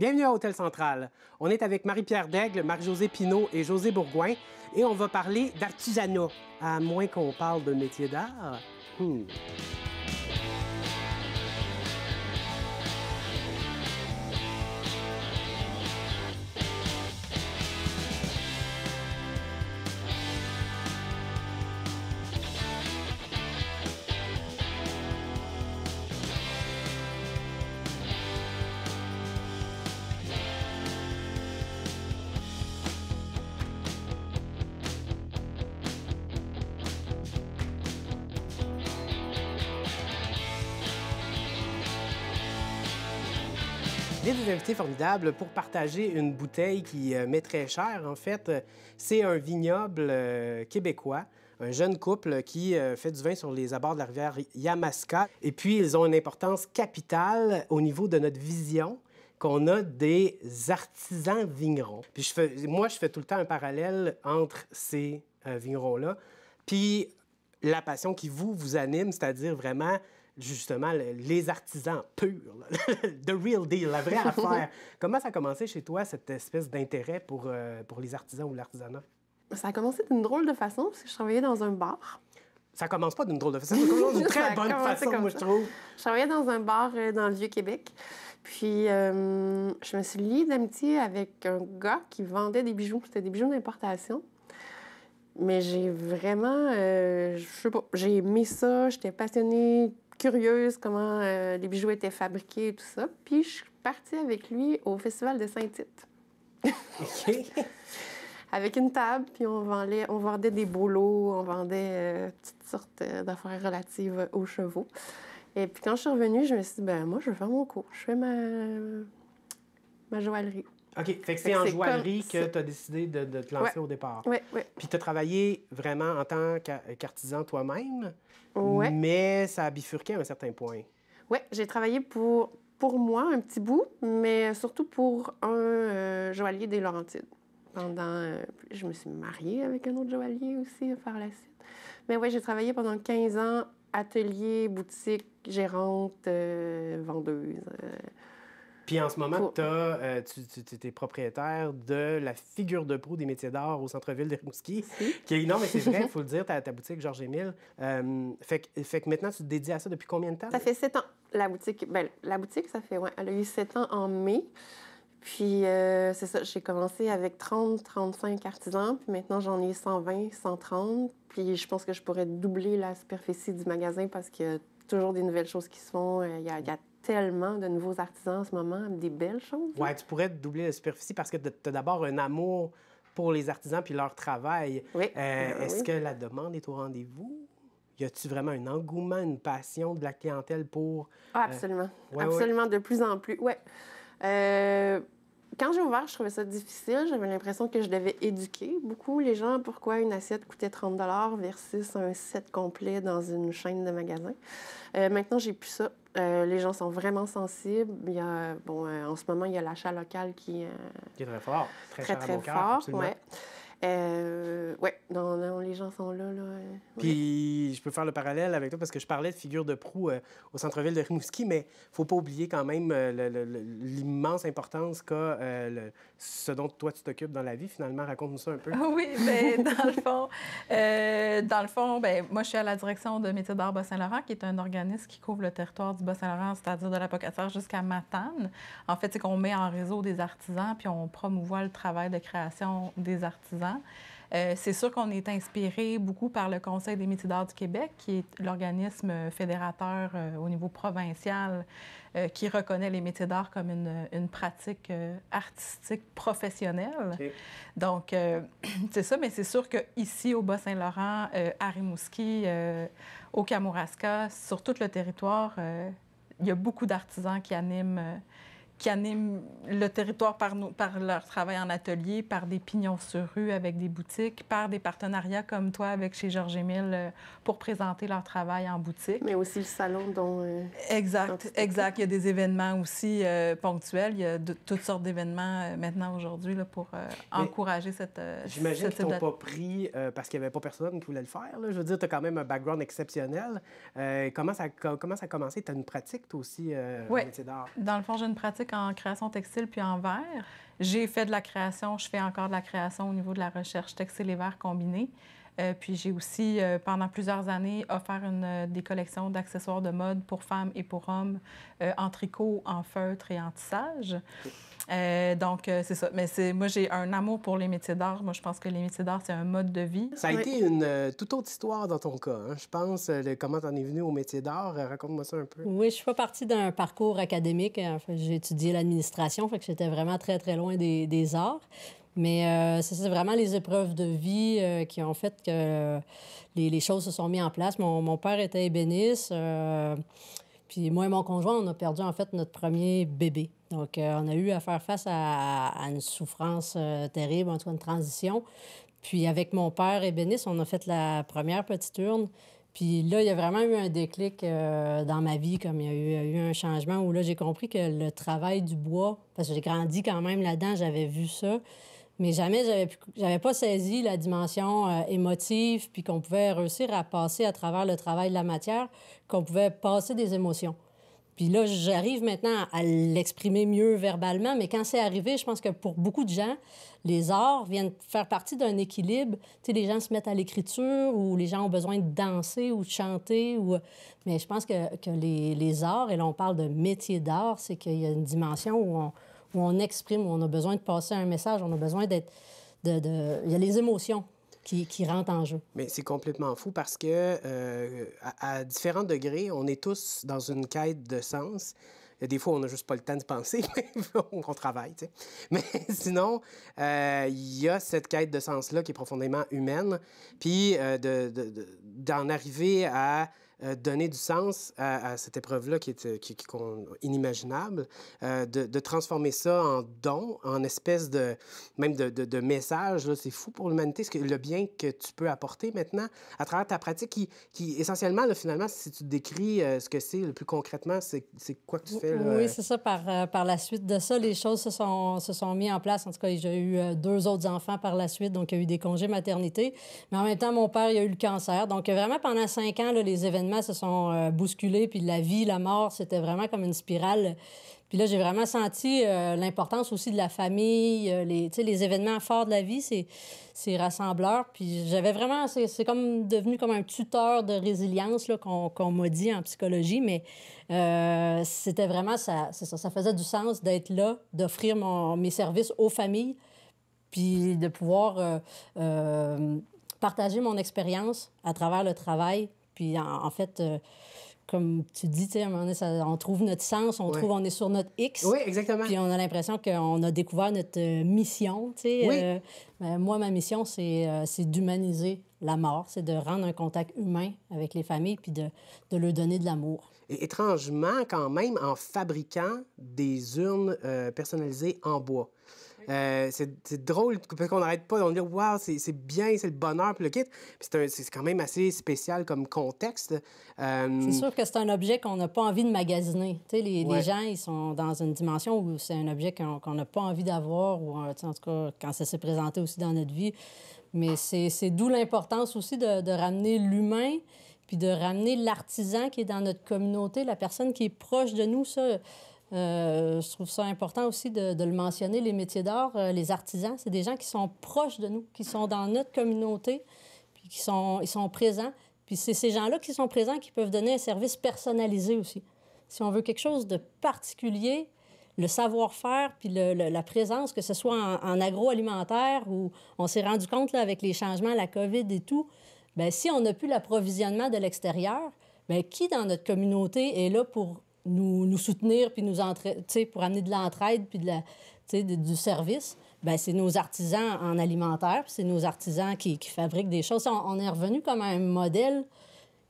Bienvenue à Hôtel Central. On est avec Marie-Pierre Daigle, Marie-Josée Pinault et José Bourgoin et on va parler d'artisanat, à moins qu'on parle de métier d'art. Hmm. Formidable pour partager une bouteille qui euh, m'est très chère. En fait, c'est un vignoble euh, québécois, un jeune couple qui euh, fait du vin sur les abords de la rivière Yamaska. Et puis, ils ont une importance capitale au niveau de notre vision qu'on a des artisans vignerons. Puis je moi, je fais tout le temps un parallèle entre ces vignerons-là, puis la passion qui vous, vous anime, c'est-à-dire vraiment justement les artisans purs, the real deal, la vraie affaire. Comment ça a commencé chez toi, cette espèce d'intérêt pour, euh, pour les artisans ou l'artisanat? Ça a commencé d'une drôle de façon, parce que je travaillais dans un bar. Ça commence pas d'une drôle de façon, ça commence d'une très bonne façon, moi, je trouve. Je travaillais dans un bar euh, dans le Vieux-Québec. Puis, euh, je me suis liée d'amitié avec un gars qui vendait des bijoux. C'était des bijoux d'importation. Mais j'ai vraiment, je sais pas, j'ai aimé ça, j'étais passionnée curieuse comment euh, les bijoux étaient fabriqués et tout ça. Puis je suis partie avec lui au Festival de Saint-Tite. Avec une table, puis on vendait, on vendait des boulots, on vendait euh, toutes sortes euh, d'affaires relatives aux chevaux. Et puis quand je suis revenue, je me suis dit, ben moi, je vais faire mon cours. Je fais ma, ma joaillerie. OK. Fait que c'est en joaillerie que tu as décidé de, te lancer au départ. Oui, oui. Puis tu as travaillé vraiment en tant euh, qu'artisan toi-même, Oui. mais ça a bifurqué à un certain point. Oui, j'ai travaillé pour, pour moi un petit bout, mais surtout pour un euh, joaillier des Laurentides. Pendant, euh, je me suis mariée avec un autre joaillier aussi par la suite. Mais oui, j'ai travaillé pendant 15 ans, atelier, boutique, gérante, vendeuse. Puis en ce moment, euh, tu, tu, es propriétaire de la figure de proue des métiers d'art au centre-ville de Rimouski, qui est énorme, c'est vrai, il faut le dire, ta, ta boutique Georges-Émile. Euh, fait, fait, que maintenant, tu te dédies à ça depuis combien de temps? Ça fait sept ans. La boutique, ben, la boutique, ça fait, ouais, elle a eu sept ans en mai. Puis, euh, c'est ça, j'ai commencé avec 30, 35 artisans, puis maintenant j'en ai 120, 130. Puis, je pense que je pourrais doubler la superficie du magasin parce qu'il y a toujours des nouvelles choses qui se font. Il y a, il tellement de nouveaux artisans en ce moment, des belles choses. Oui, tu pourrais doubler la superficie parce que tu as d'abord un amour pour les artisans puis leur travail. Euh, ben est-ce que la demande est au rendez-vous? Y a-tu vraiment un engouement, une passion de la clientèle pour... Euh, ah, absolument. absolument, de plus en plus. Oui. Euh, quand j'ai ouvert, je trouvais ça difficile. J'avais l'impression que je devais éduquer beaucoup les gens pourquoi une assiette coûtait 30 versus un set complet dans une chaîne de magasins. maintenant, j'ai plus ça. Euh, les gens sont vraiment sensibles. Euh, en ce moment, il y a l'achat local qui, euh, est très fort. Très, très, fort. Ouais. Oui, euh, ouais, non, les gens sont là. Euh, puis je peux faire le parallèle avec toi parce que je parlais de figure de proue euh, au centre-ville de Rimouski, mais il ne faut pas oublier quand même l'immense importance qu'a ce dont toi tu t'occupes dans la vie. Finalement, raconte-nous ça un peu. Ah oui, mais ben, dans le fond, dans le fond ben, moi je suis à la direction de Métiers d'art Bas-Saint-Laurent, qui est un organisme qui couvre le territoire du Bas-Saint-Laurent, c'est-à-dire de la Pocatière jusqu'à Matane. En fait, c'est qu'on met en réseau des artisans puis on promouvoit le travail de création des artisans euh, c'est sûr qu'on est inspiré beaucoup par le Conseil des métiers d'art du Québec, qui est l'organisme fédérateur euh, au niveau provincial euh, qui reconnaît les métiers d'art comme une, pratique artistique professionnelle. Donc, c'est ça, mais c'est sûr qu'ici, au Bas-Saint-Laurent, à Rimouski, au Kamouraska, sur tout le territoire, il y a beaucoup d'artisans qui animent qui animent le territoire par, par, leur travail en atelier, par des pignons sur rue avec des boutiques, par des partenariats comme toi avec chez Georges Émile euh, pour présenter leur travail en boutique. Mais aussi le salon dont... Euh, exact, exact. Il y a des événements aussi euh, ponctuels. Il y a toutes sortes d'événements maintenant aujourd'hui pour encourager cette... J'imagine qu'ils n'ont pas pris parce qu'il n'y avait pas personne qui voulait le faire. Je veux dire, tu as quand même un background exceptionnel. comment, ça, comment ça a commencé? Tu as une pratique, toi aussi, oui. métier d'art? Dans le fond, j'ai une pratique en création textile puis en verre. J'ai fait de la création, je fais encore de la création au niveau de la recherche textile et verre combiné. Euh, puis j'ai aussi, euh, pendant plusieurs années, offert euh, des collections d'accessoires de mode pour femmes et pour hommes en tricot, en feutre et en tissage. donc, c'est ça. Mais c'est, moi, j'ai un amour pour les métiers d'art. Moi, je pense que les métiers d'art, c'est un mode de vie. Ça a été une toute autre histoire dans ton cas, hein. je pense. comment t'en es venu au métier d'art? Raconte-moi ça un peu. Oui, je suis pas partie d'un parcours académique. j'ai étudié l'administration, fait que j'étais vraiment très, très loin des, des arts. Mais euh, c'est vraiment les épreuves de vie euh, qui ont fait que les, choses se sont mises en place. Mon, père était ébéniste. Euh, puis moi et mon conjoint, on a perdu en fait notre premier bébé. Donc, on a eu à faire face à, une souffrance terrible, en tout cas une transition. Puis avec mon père ébéniste, on a fait la première petite urne. Puis là, il y a vraiment eu un déclic dans ma vie, comme il y a eu un changement où là, j'ai compris que le travail du bois, parce que j'ai grandi quand même là-dedans, j'avais vu ça, mais jamais j'avais, j'avais pas saisi la dimension euh, émotive, puis qu'on pouvait réussir à passer à travers le travail de la matière, qu'on pouvait passer des émotions. Puis là, j'arrive maintenant à l'exprimer mieux verbalement, mais quand c'est arrivé, je pense que pour beaucoup de gens, les arts viennent faire partie d'un équilibre. Tu sais, les gens se mettent à l'écriture ou les gens ont besoin de danser ou de chanter. Ou... Mais je pense que, que les, les, arts, et là, on parle de métier d'art, c'est qu'il y a une dimension où on, où on exprime, où on a besoin de passer un message, on a besoin d'être... De, Il y a les émotions qui, rentrent en jeu. Mais c'est complètement fou parce que euh, à, différents degrés, on est tous dans une quête de sens. des fois, on n'a juste pas le temps de penser, mais on travaille. Tu sais. Mais sinon, euh, il y a cette quête de sens-là qui est profondément humaine. Puis euh, d'en arriver à euh, donner du sens à, cette épreuve-là qui est, euh, inimaginable, euh, de, transformer ça en don, en espèce de même de, de, message. C'est fou pour l'humanité ce que, le bien que tu peux apporter maintenant à travers ta pratique qui, qui essentiellement, finalement, si tu décris ce que c'est le plus concrètement, c'est quoi que tu fais? Oui, c'est ça. Par, par la suite de ça, les choses se sont, se sont mises en place. En tout cas, j'ai eu deux autres enfants par la suite, donc il y a eu des congés maternité. Mais en même temps, mon père, il a eu le cancer. Donc vraiment, pendant cinq ans, là, les événements se sont euh, bousculés, puis la vie, la mort, c'était vraiment comme une spirale. Puis là, j'ai vraiment senti euh, l'importance aussi de la famille, euh, Tu les, les événements forts de la vie, c'est, c'est rassembleur. Puis j'avais vraiment, c'est, c'est comme devenu comme un tuteur de résilience là, qu'on, qu'on m'a dit en psychologie, mais c'était vraiment, ça, c'est ça, ça faisait du sens d'être là, d'offrir mon, mes services aux familles, puis de pouvoir partager mon expérience à travers le travail puis en, fait, euh, comme tu dis, on trouve notre sens, on trouve on est sur notre X. Oui, exactement. Puis on a l'impression qu'on a découvert notre euh, mission. Oui. Euh, ben, moi, ma mission, c'est d'humaniser la mort, c'est de rendre un contact humain avec les familles puis de, de leur donner de l'amour. étrangement, quand même, en fabriquant des urnes personnalisées en bois. Euh, c'est drôle parce qu'on n'arrête pas de dire Waouh, c'est bien, c'est le bonheur, puis le kit. C'est quand même assez spécial comme contexte. Euh, c'est sûr que c'est un objet qu'on n'a pas envie de magasiner. Les, les, gens, ils sont dans une dimension où c'est un objet qu'on n'a pas envie d'avoir, ou euh, en tout cas, quand ça s'est présenté aussi dans notre vie. Mais c'est d'où l'importance aussi de, de ramener l'humain puis de ramener l'artisan qui est dans notre communauté, la personne qui est proche de nous, ça, euh, je trouve ça important aussi de, le mentionner, les métiers d'art, euh, les artisans, c'est des gens qui sont proches de nous, qui sont dans notre communauté, puis qui sont, ils sont présents. Puis c'est ces gens-là qui sont présents qui peuvent donner un service personnalisé aussi. Si on veut quelque chose de particulier, le savoir-faire, puis la présence, que ce soit en, agroalimentaire ou on s'est rendu compte là, avec les changements, la COVID et tout, bien, si on n'a plus l'approvisionnement de l'extérieur, ben, qui dans notre communauté est là pour nous, soutenir puis nous pour amener de l'entraide puis de la, du service, ben, c'est nos artisans en alimentaire, c'est nos artisans qui, fabriquent des choses. On, est revenu comme un modèle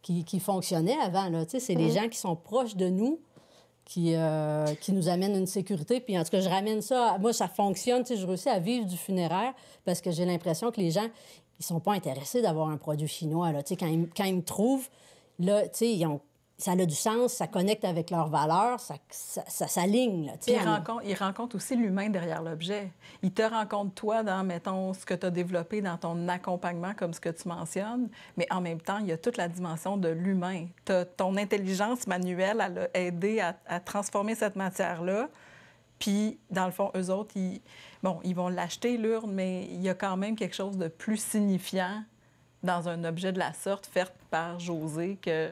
qui, fonctionnait avant. C'est les mhm. gens qui sont proches de nous qui, euh, qui nous amènent une sécurité. Puis en tout cas, je ramène ça. Moi, ça fonctionne. Je réussis à vivre du funéraire parce que j'ai l'impression que les gens, ils sont pas intéressés d'avoir un produit chinois. Là. Quand, ils, quand ils me trouvent, là, ils ont ça a du sens, ça connecte avec leurs valeurs, ça, s'aligne. Puis ils rencontrent il rencontre aussi l'humain derrière l'objet. Ils te rencontrent, toi, dans, mettons, ce que tu as développé dans ton accompagnement, comme ce que tu mentionnes, mais en même temps, il y a toute la dimension de l'humain. Ton intelligence manuelle, à a aidé à, transformer cette matière-là. Puis, dans le fond, eux autres, ils, bon, ils vont l'acheter, l'urne, mais il y a quand même quelque chose de plus signifiant dans un objet de la sorte fait par José que...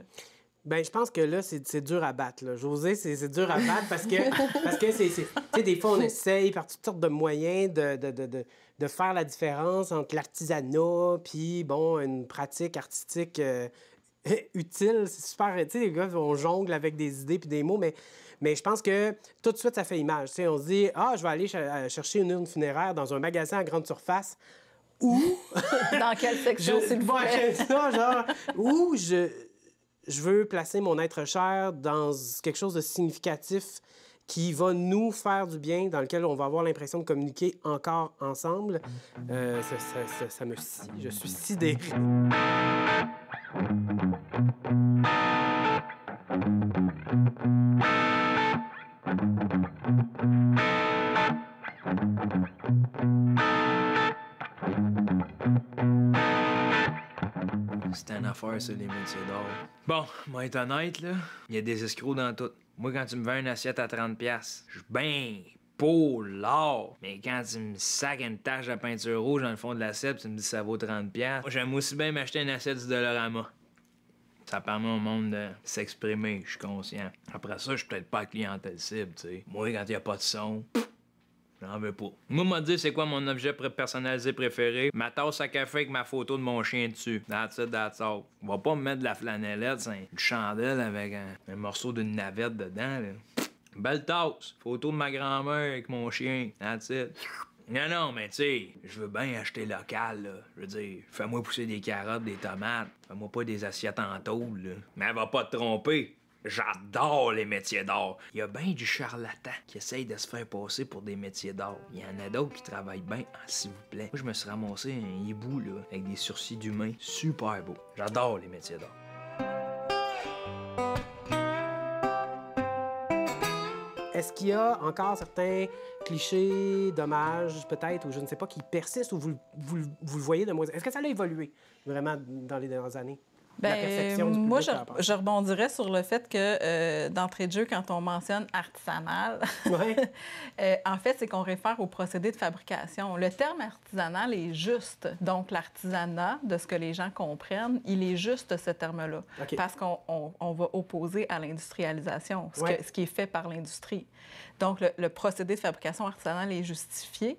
Ben, je pense que là, c'est dur à battre. Là. José, c'est dur à battre parce que, parce que c'est, des fois, on essaye par toutes sortes de moyens de, faire la différence entre l'artisanat puis, bon, une pratique artistique euh, utile. C'est super. Tu les gars, on jongle avec des idées puis des mots, mais, mais je pense que tout de suite, ça fait image. sais, on se dit, ah, je vais aller euh, chercher une urne funéraire dans un magasin à grande surface. Ou. dans quelle section, s'il vous plaît? genre, ou je je veux placer mon être cher dans quelque chose de significatif qui va nous faire du bien, dans lequel on va avoir l'impression de communiquer encore ensemble. Euh, ça, ça, ça, me je suis sidéré. C'est une affaire, ça, les métiers d'or. Bon, moi, être honnête, là, il y a des escrocs dans tout. Moi, quand tu me vends une assiette à 30$, je suis bien pour l'or. Mais quand tu me sacs une tache de peinture rouge dans le fond de l'assiette, tu me dis que ça vaut 30$, moi, j'aime aussi bien m'acheter une assiette du Dolorama. Ça permet au monde de s'exprimer, je suis conscient. Après ça, je suis peut-être pas clientèle cible, tu sais. Moi, quand il n'y a pas de son, J'en veux pas. Moi, m'a dit c'est quoi mon objet personnalisé préféré. Ma tasse à café avec ma photo de mon chien dessus. That's it, that's On va pas me mettre de la flanellette, c'est une chandelle avec un, morceau d'une navette dedans, là. Belle tasse. Photo de ma grand-mère avec mon chien. That's it. Non, non, mais tu sais, je veux bien acheter local, Je veux dire, fais-moi pousser des carottes, des tomates. Fais-moi pas des assiettes en tôle, Mais elle va pas te tromper. J'adore les métiers d'art. Il y a bien du charlatan qui essaye de se faire passer pour des métiers d'art. Il y en a d'autres qui travaillent bien, hein, s'il vous plaît. Moi, je me suis ramassé un hibou, là, avec des sourcils d'humain. Super beau. J'adore les métiers d'art. Est-ce qu'il y a encore certains clichés, dommages, peut-être, ou je ne sais pas, qui persistent ou vous, le voyez de moins... Est-ce que ça a évolué vraiment dans les dernières années? Ben, moi, je, rebondirais sur le fait que, euh, d'entrée de jeu, quand on mentionne artisanal, euh, en fait, c'est qu'on réfère au procédé de fabrication. Le terme artisanal est juste. Donc, l'artisanat, de ce que les gens comprennent, il est juste ce terme-là. Parce qu'on va opposer à l'industrialisation, ce qui est fait par l'industrie. Donc, le, procédé de fabrication artisanale est justifié.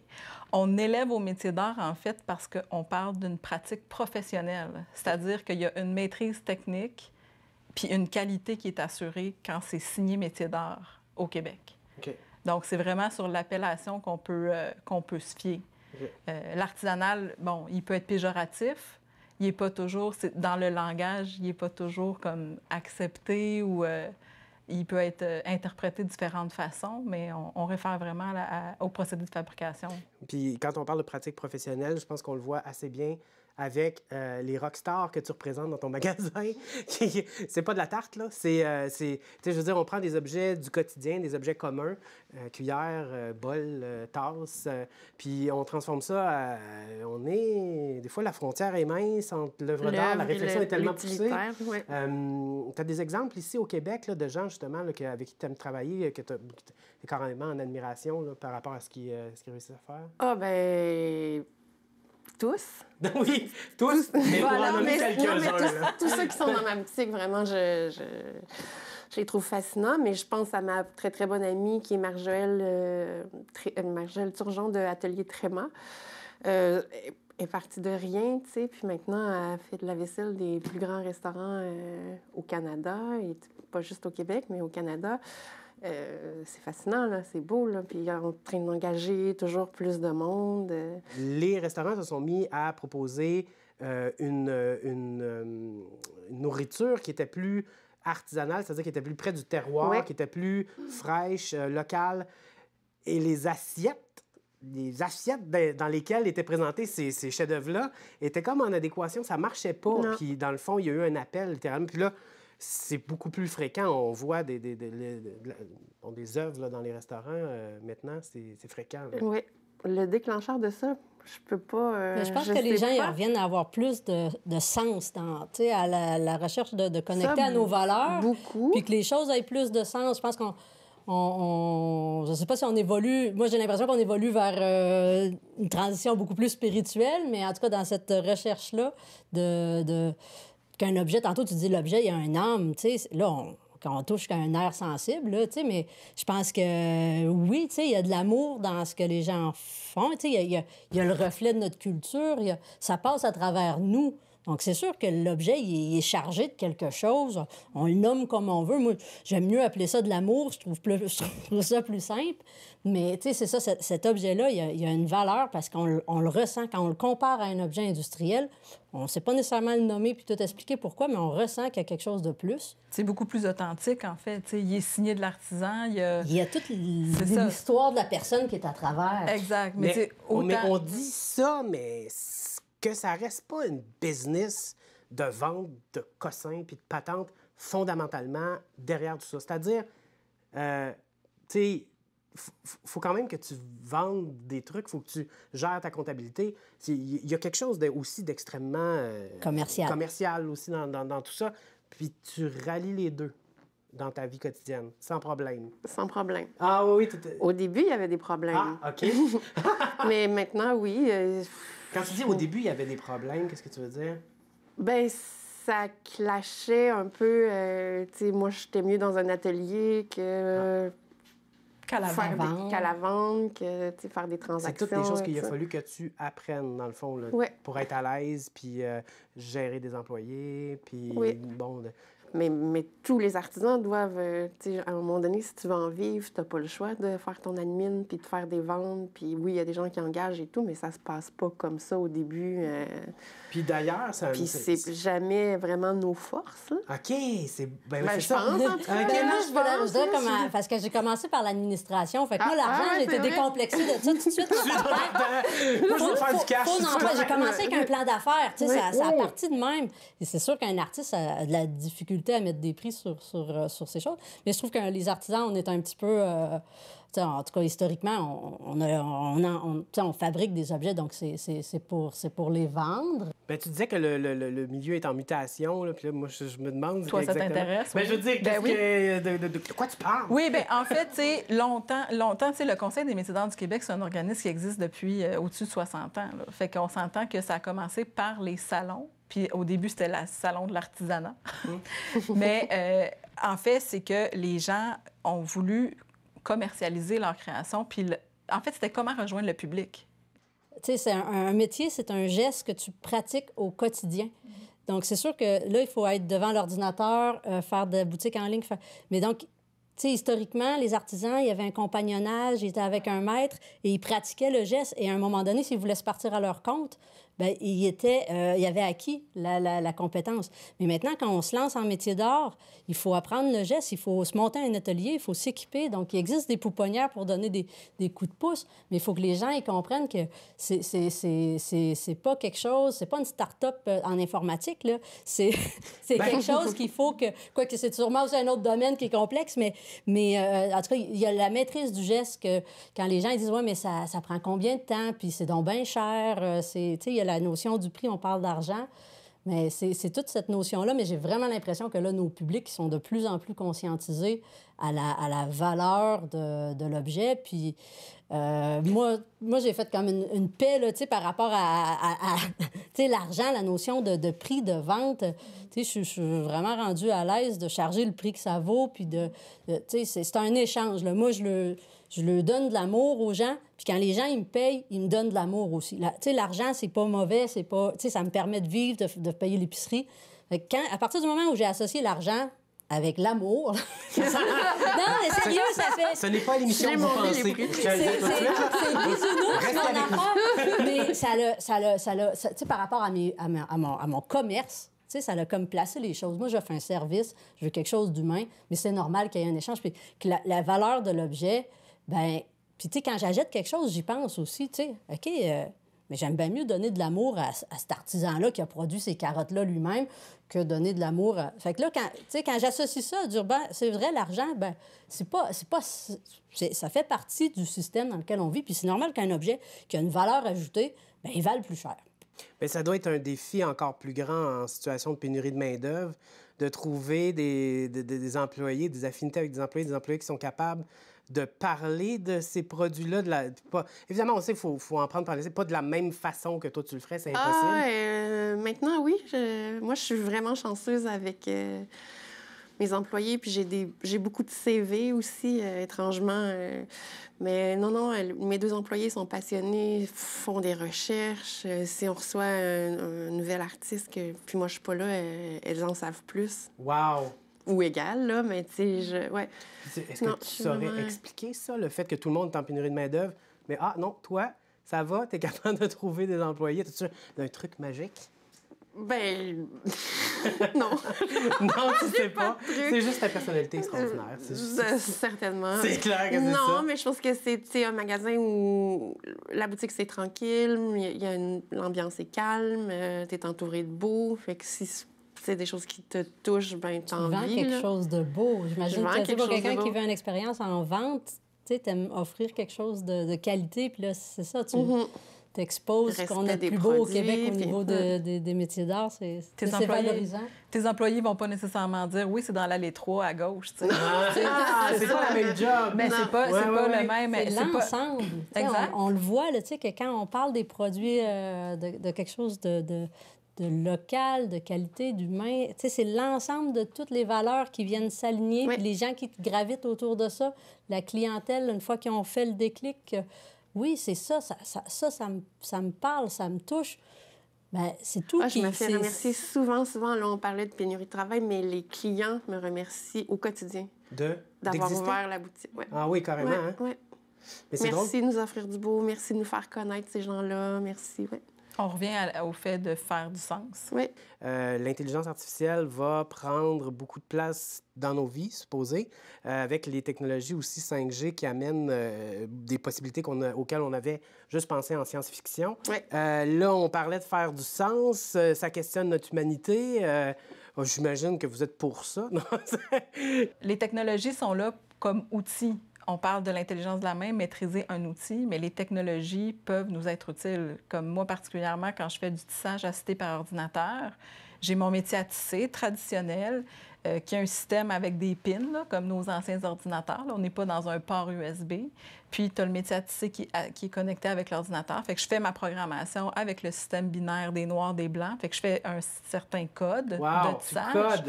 On élève au métier d'art, en fait, parce qu'on parle d'une pratique professionnelle, c'est-à-dire qu'il y a une maîtrise technique puis une qualité qui est assurée quand c'est signé métier d'art au Québec. Donc, c'est vraiment sur l'appellation qu'on peut, euh, qu'on peut se fier. Euh, l'artisanal, bon, il peut être péjoratif, il n'est pas toujours, dans le langage, il n'est pas toujours comme accepté ou... Euh, il peut être euh, interprété de différentes façons, mais on, réfère vraiment au procédé de fabrication. Puis quand on parle de pratique professionnelle, je pense qu'on le voit assez bien avec euh, les rockstars que tu représentes dans ton magasin. c'est pas de la tarte, là. C'est, euh, je veux dire, on prend des objets du quotidien, des objets communs, euh, cuillère, bol, tasse, puis on transforme ça on est... Des fois, la frontière est mince entre l'œuvre d'art, la réflexion est tellement poussée. tu as des exemples ici au Québec là, de gens, justement, avec qui tu aimes travailler, que tu es carrément en admiration là, par rapport à ce qu'ils, ce qu'ils réussissent à faire? Ah, ben tous. oui, tous, mais voilà, Tous, ceux qui sont dans ma boutique, vraiment, je, les trouve fascinants. Mais je pense à ma très, très bonne amie qui est Marjoëlle, euh, euh Turgeon de Atelier Tréma. Euh, elle est partie de rien, tu sais, puis maintenant, elle fait de la vaisselle des plus grands restaurants euh, au Canada, et pas juste au Québec, mais au Canada. Euh, c'est fascinant, c'est beau, puis on est en train d'engager toujours plus de monde. Euh. Les restaurants se sont mis à proposer euh, une, nourriture qui était plus artisanale, c'est-à-dire qui était plus près du terroir, qui était plus fraîche, locale. Et les assiettes les assiettes dans lesquelles étaient présentés ces, ces chefs-d'œuvre-là étaient comme en adéquation, ça marchait pas. Puis dans le fond, il y a eu un appel littéralement. Puis là, c'est beaucoup plus fréquent. On voit des, des, des, des œuvres dans les restaurants euh, maintenant, c'est fréquent. Oui. Le déclencheur de ça, je peux pas. Euh, mais je pense que les gens reviennent à avoir plus de, sens dans, à la, recherche de, connecter à nos valeurs. Beaucoup. Puis que les choses aient plus de sens. Je pense qu'on. On, je ne sais pas si on évolue. Moi, j'ai l'impression qu'on évolue vers euh, une transition beaucoup plus spirituelle, mais en tout cas, dans cette recherche-là de, qu'un objet, tantôt tu dis l'objet, il y a un âme, tu sais, là, on, quand on touche qu'un un air sensible, tu sais, mais je pense que oui, tu sais, il y a de l'amour dans ce que les gens font, tu sais, il y, a, le reflet de notre culture, ça passe à travers nous. Donc, c'est sûr que l'objet, il, est chargé de quelque chose. On le nomme comme on veut. Moi, j'aime mieux appeler ça de l'amour. Je trouve, plus, ça plus simple. Mais, tu sais, c'est ça, cet objet-là, il, a une valeur parce qu'on le ressent. Quand on le compare à un objet industriel, on ne sait pas nécessairement le nommer puis tout expliquer pourquoi, mais on ressent qu'il y a quelque chose de plus. C'est beaucoup plus authentique, en fait. il est signé de l'artisan. Il, y a toute l'histoire de la personne qui est à travers. Exact. Mais, on dit ça, mais que ça reste pas une business de vente de cossins puis de patentes fondamentalement derrière tout ça. C'est-à-dire, euh, tu sais, faut quand même que tu vendes des trucs, faut que tu gères ta comptabilité. Il y a quelque chose aussi d'extrêmement euh, commercial. commercial aussi dans, dans, tout ça. Puis tu rallies les deux dans ta vie quotidienne, sans problème. Sans problème. Ah oui, Au début, il y avait des problèmes. Ah, OK. Mais maintenant, oui. Euh, quand tu dis au début, il y avait des problèmes, qu'est-ce que tu veux dire? Ben, ça clashait un peu. Euh, moi, j'étais mieux dans un atelier que. Qu'à la, faire la vente, faire des transactions. C'est toutes des choses qu'il a fallu que tu apprennes, dans le fond, pour être à l'aise, puis euh, gérer des employés, puis bon, mais, mais, tous les artisans doivent, euh, à un moment donné, si tu veux en vivre, tu n'as pas le choix de faire ton admin, puis de faire des ventes. Puis oui, il y a des gens qui engagent et tout, mais ça se passe pas comme ça au début. Euh. Puis d'ailleurs, ça... Puis c'est jamais vraiment nos forces. OK, c'est... Ben, je pense, moi, je Parce que j'ai commencé par l'administration. Fait que moi, ah, l'argent, j'étais décomplexée de ça tout de suite. Hein. moi, je veux faire du cash. J'ai commencé avec un plan d'affaires. Tu sais, ça, ça a parti de même. Et c'est sûr qu'un artiste a de la difficulté à mettre des prix sur, euh, sur, ces choses. Mais je trouve que les artisans, on est un petit peu... Euh, en tout cas, historiquement, on, on, on, fabrique des objets, donc c'est pour, pour les vendre. Ben, tu disais que le, milieu est en mutation, puis moi, je, me demande... Toi, ça t'intéresse? Ben, je veux dire, ben que, de, quoi tu parles? Oui, bien, en fait, tu longtemps, longtemps le Conseil des métiers d'art du Québec, c'est un organisme qui existe depuis euh, au-dessus de 60 ans. Fait qu'on s'entend que ça a commencé par les salons puis au début, c'était le salon de l'artisanat. Mm. Mais euh, en fait, c'est que les gens ont voulu commercialiser leur création. Puis en fait, c'était comment rejoindre le public. Tu sais, c'est un, métier, c'est un geste que tu pratiques au quotidien. Mm-hmm. Donc, c'est sûr que là, il faut être devant l'ordinateur, euh, faire des boutiques en ligne. Mais donc, tu sais, historiquement, les artisans, il y avait un compagnonnage, ils étaient avec un maître et ils pratiquaient le geste. Et à un moment donné, s'ils voulaient se partir à leur compte, ben il, était, euh, il avait acquis la, la, compétence. Mais maintenant, quand on se lance en métier d'art, il faut apprendre le geste, il faut se monter un atelier, il faut s'équiper. Donc, il existe des pouponnières pour donner des, des coups de pouce, mais il faut que les gens ils comprennent que c'est, c'est, pas quelque chose, c'est pas une start-up euh, en informatique, là. C'est, c'est ben, quelque chose qu'il faut que... quoi que c'est sûrement aussi un autre domaine qui est complexe, mais, mais euh, en tout cas, il y a la maîtrise du geste que quand les gens ils disent « Ouais, mais ça, ça prend combien de temps? Puis c'est donc bien cher. il la notion du prix, on parle d'argent. Mais c'est toute cette notion-là, mais j'ai vraiment l'impression que là, nos publics sont de plus en plus conscientisés à la, à la valeur de, de l'objet. Puis euh, moi, moi j'ai fait comme une, une paix là, par rapport à, à, sais, l'argent, la notion de, de, prix de vente. Je suis vraiment rendue à l'aise de charger le prix que ça vaut. Puis de, c'est un échange. Là. Moi, je le je leur donne de l'amour aux gens. Puis quand les gens, ils me payent, ils me donnent de l'amour aussi. tu sais, l'argent, c'est pas mauvais, c'est pas... ça me permet de vivre, de, payer l'épicerie. Quand, à partir du moment où j'ai associé l'argent avec l'amour. non, mais sérieux, ça fait. Ce n'est pas l'émission que C'est mon enfant. Mais ça l'a... tu sais, par rapport à, à, mon, commerce, c'est ça l'a comme placé les choses. Moi, je fais un service, je veux quelque chose d'humain, mais c'est normal qu'il y ait un échange. Puis que la, la valeur de l'objet, ben puis tu sais, quand j'achète quelque chose, j'y pense aussi, tu sais, OK, euh, mais j'aime bien mieux donner de l'amour à, cet artisan-là qui a produit ces carottes-là lui-même que donner de l'amour à... Fait que là, quand, quand j'associe ça à Durban, c'est vrai, l'argent, ben c'est pas... C'est pas ça fait partie du système dans lequel on vit, puis c'est normal qu'un objet qui a une valeur ajoutée, ben il vale plus cher. mais ça doit être un défi encore plus grand en situation de pénurie de main-d'œuvre, de trouver des, des, des, employés, des affinités avec des employés, des employés qui sont capables de parler de ces produits-là. De Évidemment, on sait qu'il faut, faut, en prendre par les... Pas de la même façon que toi, tu le ferais, c'est ah, impossible. Euh, maintenant, oui. Moi, je suis vraiment chanceuse avec euh, mes employés. Puis j'ai, beaucoup de CV aussi, euh, étrangement. Mais non, non, mes deux employés sont passionnés, font des recherches. si on reçoit un, nouvel artiste, puis moi, je suis pas là, elles en savent plus. Wow! ou égal, là, mais tu sais, je. Ouais. Est-ce que tu saurais euh, expliquer ça, le fait que tout le monde est en pénurie de main-d'œuvre, mais ah non, toi, ça va, tu es capable de trouver des employés, tout ça, d'un truc magique? Ben. non. non, tu sais pas. c'est juste ta personnalité extraordinaire. Juste... Ben, certainement. C'est clair que c'est ça. Non, mais je pense que c'est un magasin où la boutique, c'est tranquille, l'ambiance une... est calme, euh, t'es tu entouré de beaux, Fait que si des choses qui te touchent, ben tu vends quelque chose de beau. J'imagine que pour quelqu'un qui veut une expérience en vente, tu sais, t'aimes offrir quelque chose de, de qualité, puis là, c'est ça, tu... exposes mhm. t'exposes qu'on est plus beau au Québec au niveau des métiers d'art, c'est valorisant. Tes employés vont pas nécessairement dire oui, c'est dans l'allée 3 à gauche. Ah, c'est pas le même job. Mais c'est pas, pas le même. C'est l'ensemble. On, le voit, tu sais, que quand on parle des produits euh, de, de, quelque chose de, de local, de qualité, d'humain. Tu sais, c'est l'ensemble de toutes les valeurs qui viennent s'aligner, les gens qui gravitent autour de ça, la clientèle, une fois qu'ils ont fait le déclic, euh, oui, c'est ça, ça, ça, me, ça me parle, ça me touche. Ben, c'est tout. Ah, je me fais remercier souvent, souvent. Là, on parlait de pénurie de travail, mais les clients me remercient au quotidien. De? D'avoir ouvert la boutique. Ah oui, carrément. Hein? merci de nous offrir du beau. Merci de nous faire connaître, ces gens-là. Merci. On revient au fait de faire du sens. Oui. Euh, l'intelligence artificielle va prendre beaucoup de place dans nos vies, supposé, euh, avec les technologies aussi 5G qui amènent euh, des possibilités auxquelles on avait juste pensé en science-fiction. Oui. là, on parlait de faire du sens, ça questionne notre humanité. Oh, j'imagine que vous êtes pour ça. les technologies sont là comme outils on parle de l'intelligence de la main, maîtriser un outil, mais les technologies peuvent nous être utiles. Comme moi particulièrement, quand je fais du tissage assisté par ordinateur, j'ai mon métier à tisser traditionnel, euh, qui a un système avec des pins, comme nos anciens ordinateurs. On n'est pas dans un port USB. Puis, tu as le métier qui, tisser qui est connecté avec l'ordinateur. Fait que je fais ma programmation avec le système binaire des noirs, des blancs. Fait que je fais un certain code de tissage.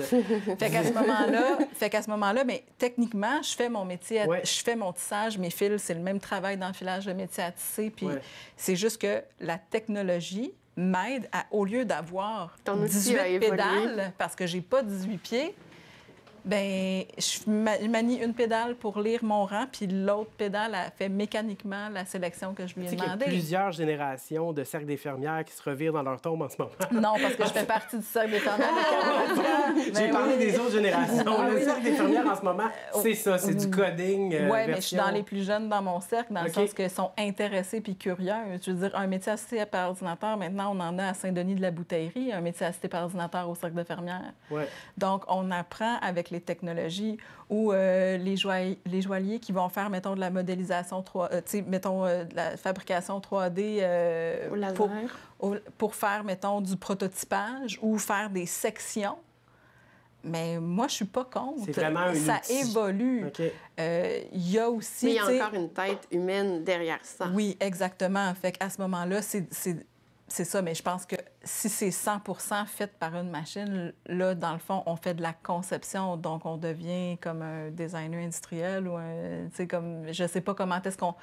fait qu'à ce moment-là, fait qu'à ce moment-là, mais techniquement, je fais mon métier, je fais mon tissage, mes fils, c'est le même travail d'enfilage de métier à tisser. Puis, c'est juste que la technologie m'aide à, au lieu d'avoir 18 pédales, parce que j'ai pas 18 pieds, ben, je manie une pédale pour lire mon rang, puis l'autre pédale a fait mécaniquement la sélection que je lui ai demandée. Il y a plusieurs générations de cercles des fermières qui se revirent dans leur tombe en ce moment. Non, parce que je fais partie du cercle des fermières. Ah! J'ai ben parlé des autres générations. Ah le cercle des fermières en ce moment, euh, c'est ça, c'est du mm. coding. Euh, oui, mais je suis dans les plus jeunes dans mon cercle, dans le sens qu'elles sont intéressés puis curieux. Je veux dire, un métier assisté par ordinateur, maintenant, on en a à Saint-Denis de la Bouteillerie, un métier assisté par ordinateur au cercle des fermières. Donc, on apprend avec les technologies ou euh, les, joailliers, les qui vont faire, mettons, de la modélisation 3 euh, mettons, euh, de la fabrication 3D pour, faire, mettons, du prototypage ou faire des sections. Mais moi, je suis pas contre. Vraiment ça évolue. Il y a aussi. Mais il y a encore une tête humaine derrière ça. Oui, exactement. Fait à ce moment-là, c'est c'est ça, mais je pense que si c'est 100 fait par une machine, là, dans le fond, on fait de la conception, donc on devient comme un designer industriel ou un, tu sais, comme, je sais pas comment est-ce qu'on...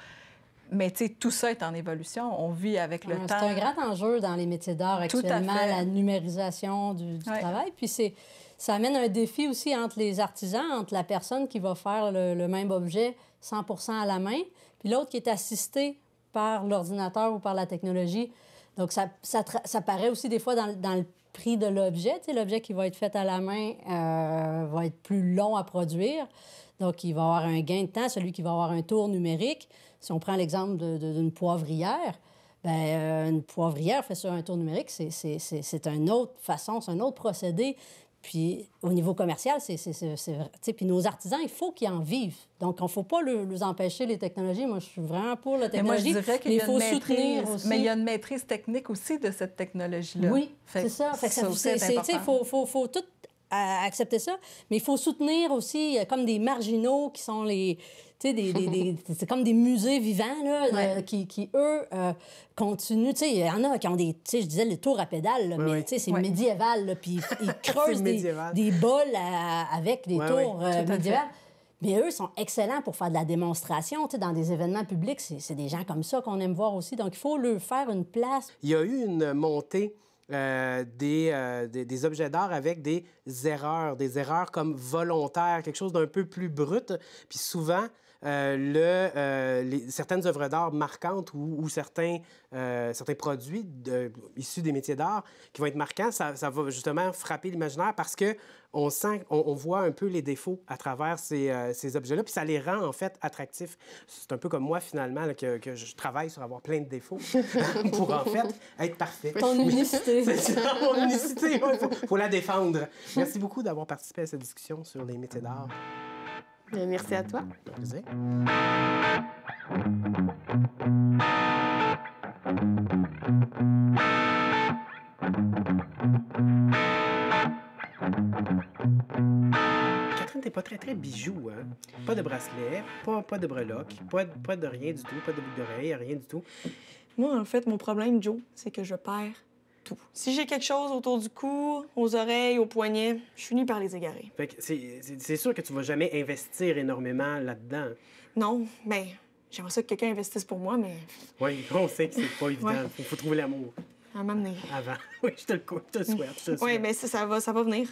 Mais tu sais, tout ça est en évolution. On vit avec le temps. C'est un grand enjeu dans les métiers d'art actuellement, la numérisation du, travail. Puis c'est, ça amène un défi aussi entre les artisans, entre la personne qui va faire le, le même objet 100 à la main, puis l'autre qui est assisté par l'ordinateur ou par la technologie. Donc, ça, ça, ça, paraît aussi des fois dans, dans le prix de l'objet. L'objet qui va être fait à la main euh, va être plus long à produire. Donc, il va avoir un gain de temps. Celui qui va avoir un tour numérique, si on prend l'exemple d'une poivrière, Bien, euh, une poivrière fait sur un tour numérique, c'est une autre façon, c'est un autre procédé. Puis au niveau commercial, c'est Puis nos artisans, il faut qu'ils en vivent. Donc, il ne faut pas les empêcher les technologies. Moi, je suis vraiment pour la technologie. Mais moi, qu'il faut soutenir aussi. Mais il y a une maîtrise technique aussi de cette technologie-là. Oui, c'est ça. il faut, faut, faut tout accepter ça. Mais il faut soutenir aussi euh, comme des marginaux qui sont les des, c'est comme des musées vivants, là, euh, qui, qui, eux, euh, continuent. Tu sais, il y en a qui ont des, tu sais, je disais, les tours à pédales, mais tu sais, c'est médiéval, puis ils creusent des, des, bols avec des tours euh, médiévales. Mais eux sont excellents pour faire de la démonstration. Tu sais, dans des événements publics, c'est des gens comme ça qu'on aime voir aussi. Donc, il faut leur faire une place. Il y a eu une montée des, des, des, objets d'art avec des erreurs, des erreurs comme volontaires, quelque chose d'un peu plus brut. Puis souvent, euh, euh, certaines œuvres d'art marquantes ou, certains, euh, certains produits issus des métiers d'art qui vont être marquants, ça, va justement frapper l'imaginaire parce que on sent, on, voit un peu les défauts à travers ces, objets-là, puis ça les rend en fait attractifs. C'est un peu comme moi finalement que, je travaille sur avoir plein de défauts hein, pour en fait être parfait. Ton unicité. C'est mon unicité. Il la défendre. Merci beaucoup d'avoir participé à cette discussion sur les métiers d'art. Euh, merci à toi. Catherine, t'es pas très très bijou, hein? Pas de bracelet, pas, de breloque, pas, pas de rien du tout, pas de boucle d'oreille, rien du tout. Moi, en fait, mon problème, Joe, c'est que je perds si j'ai quelque chose autour du cou, aux oreilles, aux poignets, je suis finis par les égarer. c'est sûr que tu vas jamais investir énormément là-dedans. Non, mais ben, j'aimerais ça que quelqu'un investisse pour moi, mais. Oui, on sait que c'est pas évident. Il faut trouver l'amour. À m'amener. Avant. Oui, je te le, je te souhaite. oui, mais ben, ça, va, ça va venir.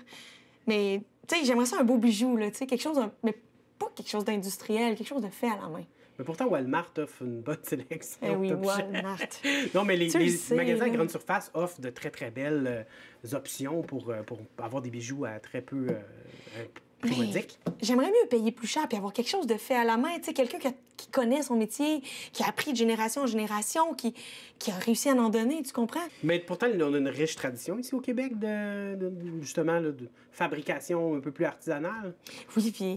Mais, tu sais, j'aimerais ça un beau bijou, là, tu sais, quelque chose, mais pas quelque chose d'industriel, quelque chose de fait à la main. Mais pourtant, Walmart offre une bonne sélection. Eh oui, Walmart. non, mais les, magasins à grande surface offrent de très, très belles euh, options pour, euh, pour avoir des bijoux à très peu. Euh, euh J'aimerais mieux payer plus cher puis avoir quelque chose de fait à la main. Tu sais, quelqu'un qui, connaît son métier, qui a appris de génération en génération, qui, qui a réussi à en donner, tu comprends? Mais pourtant, on a une riche tradition ici au Québec de, justement, de fabrication un peu plus artisanale. Oui, puis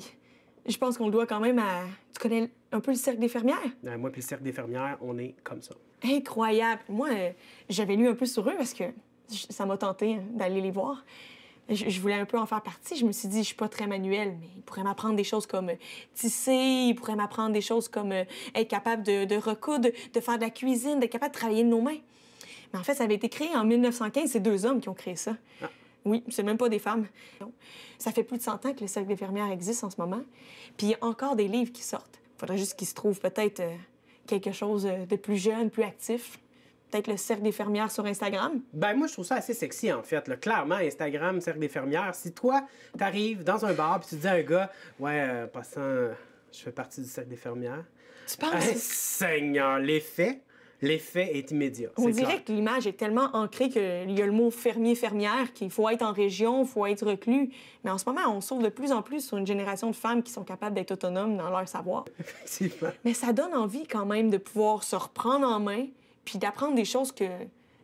je pense qu'on le doit quand même à. Tu connais un peu le cercle des fermières? Euh, moi, puis le cercle des fermières, on est comme ça. Incroyable! Moi, euh, j'avais lu un peu sur eux parce que ça m'a tenté hein, d'aller les voir. Je, voulais un peu en faire partie. Je me suis dit, je suis pas très manuelle, mais ils pourraient m'apprendre des choses comme euh, tisser, ils pourraient m'apprendre des choses comme être capable de, de recoudre, de faire de la cuisine, d'être capable de travailler de nos mains. Mais en fait, ça avait été créé en 1915. C'est deux hommes qui ont créé ça. Ah. Oui, c'est même pas des femmes. Ça fait plus de 100 ans que le cercle des fermières existe en ce moment. Puis il y a encore des livres qui sortent. Il faudrait juste qu'il se trouve peut-être euh, quelque chose euh, de plus jeune, plus actif. Peut-être le cercle des fermières sur Instagram. Ben moi, je trouve ça assez sexy, en fait. Clairement, Instagram, cercle des fermières. Si toi, t'arrives dans un bar puis tu dis à un gars, ouais, euh, passant, je fais partie du cercle des fermières. Tu penses? Seigneur, l'effet l'effet est immédiat. On dirait que l'image est tellement ancrée qu'il y a le mot fermier, fermière, qu'il faut être en région, il faut être reclus. Mais en ce moment, on s'ouvre de plus en plus sur une génération de femmes qui sont capables d'être autonomes dans leur savoir. Effectivement. Mais ça donne envie quand même de pouvoir se reprendre en main puis d'apprendre des choses que,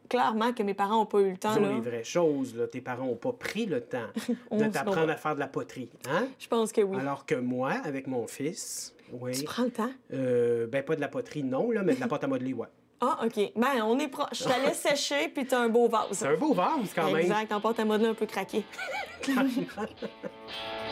clairement que mes parents n'ont pas eu le temps. ont les vraies choses. Là. Tes parents n'ont pas pris le temps de t'apprendre à faire de la poterie. Hein? Je pense que oui. Alors que moi, avec mon fils... Oui, tu prends le temps? Euh, ben pas de la poterie, non, là, mais de la pâte à modeler, ouais. Ah, OK. Ben, on est proche. Je te sécher, puis t'as un beau vase. C'est un beau vase, quand même. Exact, en un à mode un peu craqué.